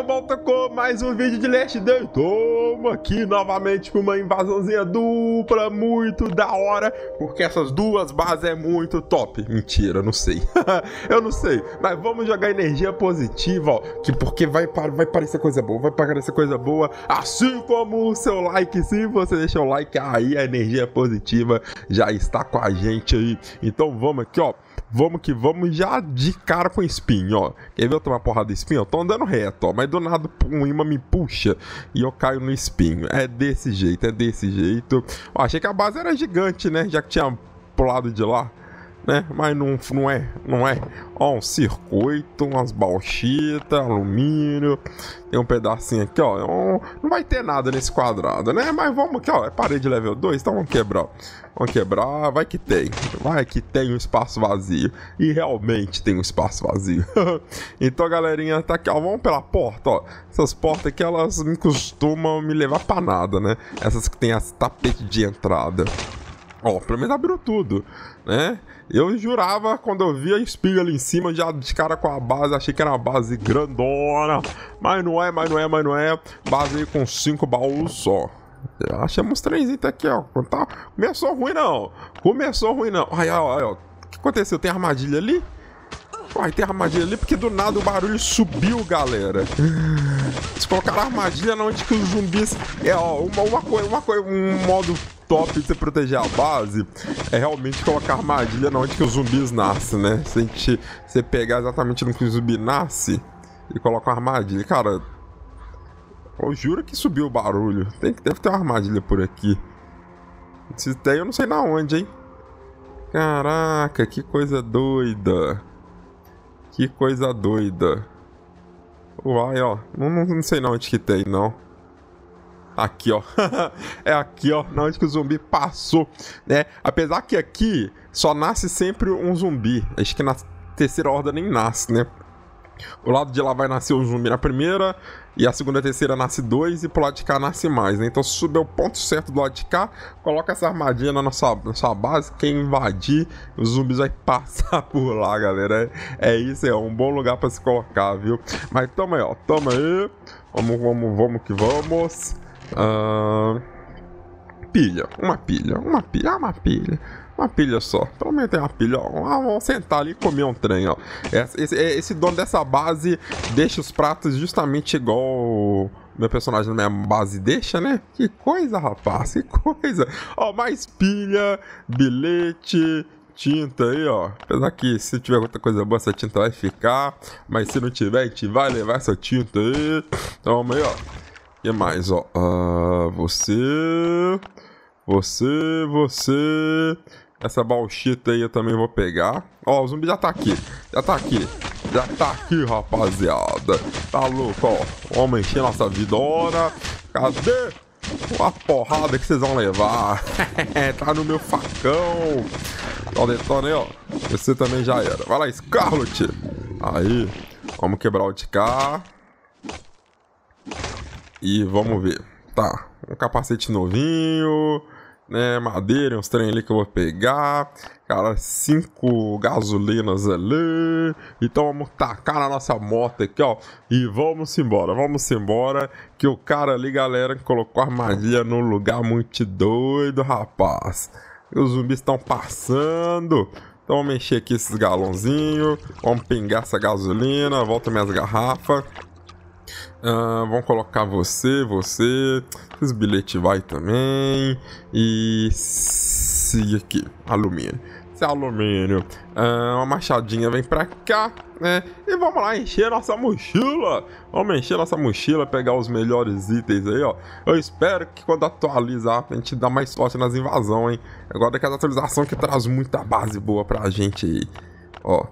eu volto com mais um vídeo de Last Day. toma aqui novamente com uma invasãozinha dupla, muito da hora, porque essas duas bases é muito top. Mentira, não sei. eu não sei, mas vamos jogar energia positiva, ó, que porque vai, vai parecer coisa boa, vai parecer coisa boa, assim como o seu like. Se você deixar o like, aí a energia positiva já está com a gente aí. Então vamos aqui, ó. Vamos que vamos já de cara com espinho, ó. Quer ver eu tomar porrada de espinho? Eu tô andando reto, ó. Mas do nada um imã me puxa e eu caio no espinho. É desse jeito, é desse jeito. Ó, achei que a base era gigante, né? Já que tinha pro lado de lá né? Mas não, não é, não é. Ó, um circuito, umas bauxitas, alumínio, tem um pedacinho aqui, ó. É um, não vai ter nada nesse quadrado, né? Mas vamos aqui, ó. É parede level 2, então vamos quebrar. Vamos quebrar, vai que tem. Vai que tem um espaço vazio. E realmente tem um espaço vazio. então, galerinha, tá aqui, ó. Vamos pela porta, ó. Essas portas aqui, elas me costumam me levar pra nada, né? Essas que tem as tapete de entrada. Ó, pelo menos abriu tudo, né? Eu jurava quando eu vi a espiga ali em cima, já de cara com a base, achei que era uma base grandona. Mas não é, mas não é, mas não é. Base com cinco baús só. achamos três itens aqui, ó. Tá... Começou ruim não. Começou ruim não. Ai, ó, ó, ó. O que aconteceu? Tem armadilha ali? Uai, tem armadilha ali porque do nada o barulho subiu, galera. Eles colocaram armadilha onde que os zumbis. É, ó, uma, uma coisa, uma coisa, um modo top de você proteger a base é realmente colocar armadilha na onde que os zumbis nascem, né? Se a gente você pegar exatamente no que o zumbi nasce e colocar uma armadilha, cara. Eu juro que subiu o barulho. Tem que deve ter uma armadilha por aqui. Se tem, eu não sei na onde, hein? Caraca, que coisa doida. Que coisa doida. Uai, ó. Não, não, não sei na onde que tem, não. Aqui, ó. é aqui, ó. Na onde que o zumbi passou, né? Apesar que aqui só nasce sempre um zumbi. Acho que na terceira horda nem nasce, né? O lado de lá vai nascer um zumbi na primeira, e a segunda e a terceira nasce dois, e pro lado de cá nasce mais, né? Então, se subir o ponto certo do lado de cá, coloca essa armadilha na nossa, na nossa base, quem invadir, os zumbis vai passar por lá, galera. É, é isso, é um bom lugar para se colocar, viu? Mas toma aí, ó, toma aí. Vamos, vamos, vamos que vamos pilha, uma pilha, uma pilha, ah, uma pilha. Uma pilha só. Pelo menos tem uma pilha. Ó. Ah, vamos sentar ali e comer um trem, ó. Esse, esse, é, esse dono dessa base deixa os pratos justamente igual meu personagem na minha base deixa, né? Que coisa, rapaz, que coisa. Ó, mais pilha, bilhete, tinta aí, ó. Apesar que se tiver outra coisa boa, essa tinta vai ficar. Mas se não tiver, a gente vai levar essa tinta aí. Toma aí, ó. E é mais, ó. Uh, você. Você, você. Essa bauxita aí eu também vou pegar. Ó, o zumbi já tá aqui. Já tá aqui. Já tá aqui, rapaziada. Tá louco, ó. Homem encher nossa vida. Ora. Cadê? Uma porrada que vocês vão levar. tá no meu facão. Ó, tá detona aí, ó. Você também já era. Vai lá, Scarlet. Aí. Vamos quebrar o de cá. E vamos ver. Tá, um capacete novinho, né? Madeira, uns trem ali que eu vou pegar. Cara, cinco gasolinas ali. Então vamos tacar na nossa moto aqui, ó. E vamos embora, vamos embora. Que o cara ali, galera, colocou a magia num lugar muito doido, rapaz. os zumbis estão passando. Então vamos mexer aqui esses galãozinhos. Vamos pingar essa gasolina. Volta minhas garrafas. Ah, vão colocar você, você, os bilhetes vai também. E siga aqui, alumínio. é alumínio, ah, uma machadinha vem pra cá, né? E vamos lá encher nossa mochila. Vamos encher nossa mochila, pegar os melhores itens aí, ó. Eu espero que quando atualizar a gente dá mais sorte nas invasões, hein? Agora que é a atualização que traz muita base boa pra gente aí. Ó,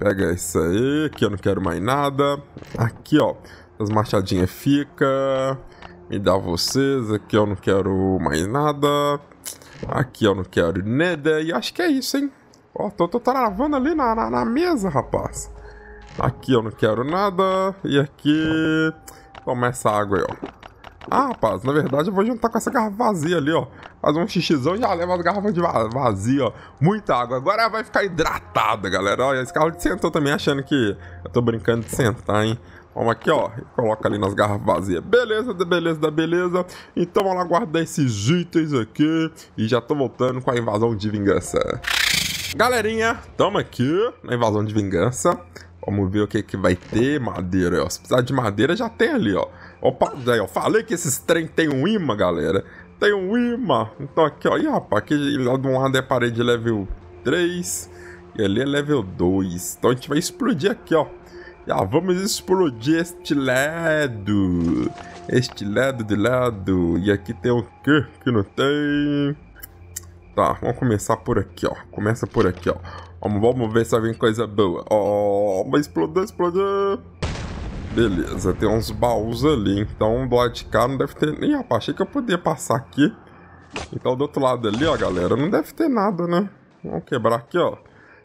pega isso aí, que eu não quero mais nada. Aqui, ó. As machadinhas fica. Me dá vocês. Aqui eu não quero mais nada. Aqui eu não quero nada. E acho que é isso, hein? Ó, tô, tô travando ali na, na, na mesa, rapaz. Aqui eu não quero nada. E aqui... Toma essa água aí, ó. Ah, rapaz, na verdade eu vou juntar com essa garrafa vazia ali, ó. Fazer um xixizão e já leva as garrafas de vazia, ó. Muita água. Agora vai ficar hidratada, galera. Olha, esse carro sentou também achando que eu tô brincando de sentar, tá, hein. Vamos aqui, ó. Coloca ali nas garras vazias. Beleza, da beleza, da beleza. Então vamos lá guardar esses itens aqui. E já tô voltando com a invasão de vingança. Galerinha, tamo aqui na invasão de vingança. Vamos ver o que que vai ter. Madeira, ó. Se precisar de madeira, já tem ali, ó. Opa, daí, ó. Falei que esses trem tem um imã, galera. Tem um imã. Então aqui, ó. Ih, rapaz, aqui lá de um lado é parede level 3. E ali é level 2. Então a gente vai explodir aqui, ó já vamos explodir este lado. Este lado de lado. E aqui tem o que que não tem? Tá, vamos começar por aqui, ó. Começa por aqui, ó. Vamos, vamos ver se vem coisa boa. Ó, oh, vai explodir, explodir. Beleza, tem uns baús ali. Então, do lado de cá não deve ter... Ih, rapaz, achei que eu podia passar aqui. Então, do outro lado ali, ó, galera, não deve ter nada, né? Vamos quebrar aqui, ó.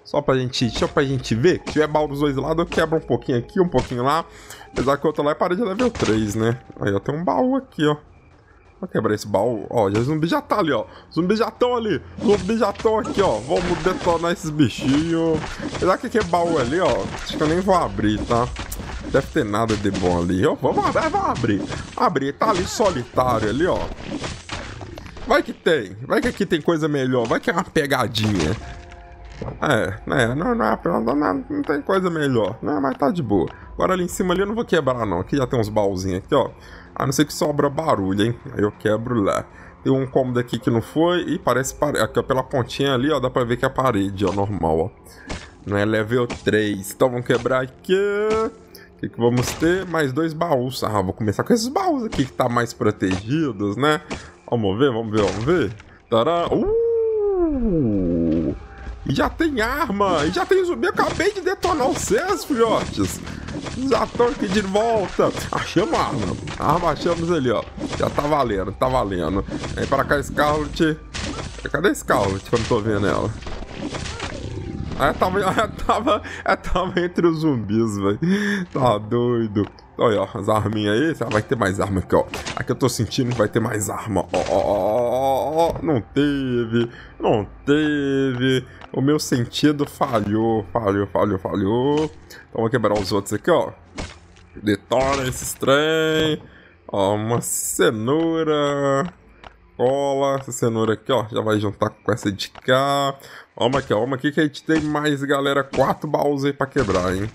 Só pra gente, só pra gente ver. Se tiver é baú dos dois lados, eu quebro um pouquinho aqui, um pouquinho lá. Apesar que o outro lá é parede level 3, né? Aí, ó, tem um baú aqui, ó. Vou quebrar esse baú. Ó, já zumbi já tá ali, ó. Zumbi já tão ali. Zumbi já tão aqui, ó. Vamos detonar esses bichinhos. Apesar que aquele baú ali, ó. Acho que eu nem vou abrir, tá? Deve ter nada de bom ali. Ó, vamos abrir, vamos abrir. Abrir, tá ali solitário ali, ó. Vai que tem. Vai que aqui tem coisa melhor. Vai que é uma pegadinha. É, né, não, é não, não, não, tem coisa melhor, né, mas tá de boa. Agora ali em cima ali eu não vou quebrar não, aqui já tem uns baúzinhos aqui, ó. A não ser que sobra barulho, hein, aí eu quebro lá. Tem um cômodo aqui que não foi e parece, pare... aqui ó, pela pontinha ali, ó, dá pra ver que é parede, ó, normal, ó. Não é level 3, então vamos quebrar aqui... O que, que, vamos ter? Mais dois baús. Ah, vou começar com esses baús aqui que tá mais protegidos, né? Vamos ver, vamos ver, vamos ver. Tará! Uh! já tem arma, já tem zumbi. Eu acabei de detonar o seus, filhotes. Já tô aqui de volta. Achamos a arma. A arma achamos ali, ó. Já tá valendo, tá valendo. Vem para cá, Scarlet. Cadê a Scarlet? Que eu não tô vendo ela. Ela tava, ela tava, ela tava entre os zumbis, velho. Tá doido. Olha, ó, as arminhas aí. Vai ter mais arma aqui, ó. Aqui eu tô sentindo que vai ter mais arma. Ó, ó, ó, ó ó, não teve, não teve. O meu sentido falhou, falhou, falhou, falhou. Então vou quebrar os outros aqui, ó. Detona esses trem. Ó, uma cenoura. Cola, essa cenoura aqui, ó. Já vai juntar com essa de cá. Ó, uma aqui, ó. Uma aqui que a gente tem mais, galera. Quatro baús aí pra quebrar, hein.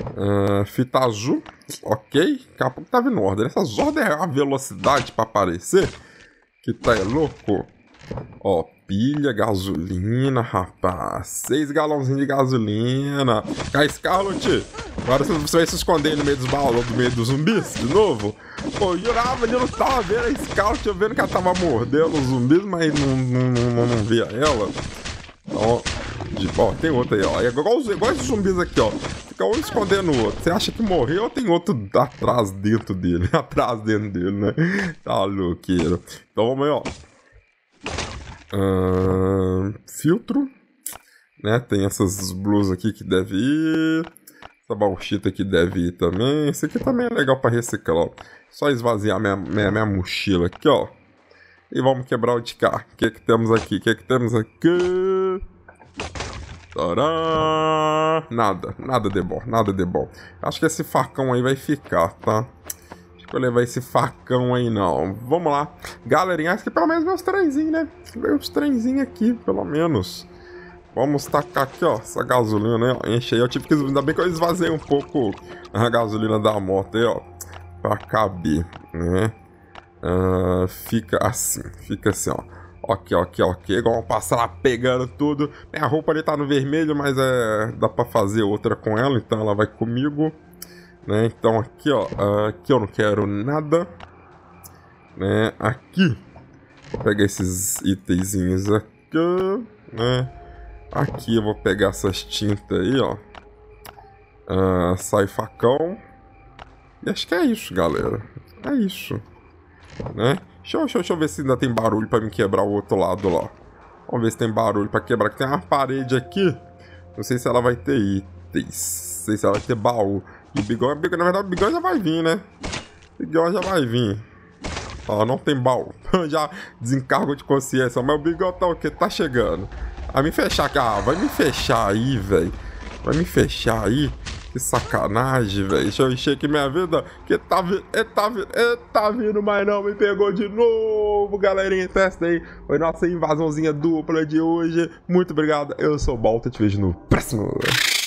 Uh, fita azul, ok. Daqui a pouco tava tá em ordem. Essas ordens é a velocidade para aparecer que tá é louco. Ó, pilha, gasolina, rapaz. Seis galãozinhos de gasolina. Cai, Scarlet. Agora você vai se esconder no meio dos baús, no meio dos zumbis, de novo. Pô, eu jurava que eu não tava vendo a Scarlet, eu vendo que ela tava mordendo os zumbis, mas não, não, não, não via ela. Então, ó, tem outra aí, ó. É igual, igual esses zumbis aqui, ó ficar um escondendo o outro. Você acha que morreu ou tem outro atrás dentro dele? atrás dentro dele, né? Tá louqueiro. Então vamos aí, ó. Uh, filtro. Né? Tem essas blusas aqui que deve ir. Essa bauxita aqui deve ir também. Isso aqui também é legal para reciclar. Só esvaziar minha, minha, minha mochila aqui, ó. E vamos quebrar o de cá. O que é que temos aqui? O que é que temos aqui? Nada, nada de bom, nada de bom. Acho que esse facão aí vai ficar, tá? Acho que eu levar esse facão aí não. Vamos lá. Galerinha, acho que pelo menos meus trenzinhos, né? Veio os trenzinhos aqui, pelo menos. Vamos tacar aqui, ó, essa gasolina, né? Enchei. Eu tive que. Ainda bem que eu esvaziei um pouco a gasolina da moto aí, ó. Pra caber, né? Uh, fica assim, fica assim, ó. Ok, ok, ok. Igual passar pegando tudo. Minha roupa ali tá no vermelho, mas é, dá pra fazer outra com ela, então ela vai comigo. Né? Então aqui, ó. Aqui eu não quero nada. Né? Aqui. Vou pegar esses itenzinhos aqui. Né? Aqui eu vou pegar essas tintas aí, ó. Uh, sai facão. E acho que é isso, galera. É isso. Né? Deixa eu, deixa, eu, deixa eu ver se ainda tem barulho pra me quebrar o outro lado lá. Vamos ver se tem barulho pra quebrar, que tem uma parede aqui. Não sei se ela vai ter itens. Não sei se ela vai ter baú. E o Bigão, na verdade, o Bigão já vai vir, né? O Bigão já vai vir. Ó, não tem baú. já desencargo de consciência. Mas o Bigão tá o quê? Tá chegando. Vai me fechar, aqui. Ah, vai me fechar aí, velho. Vai me fechar aí. Que sacanagem, velho. Deixa eu encher aqui minha vida. Que tá vindo, tá vindo, tá vindo, mas não me pegou de novo, galerinha. Testa então é aí. Foi nossa invasãozinha dupla de hoje. Muito obrigado. Eu sou o Balta. Te vejo no próximo.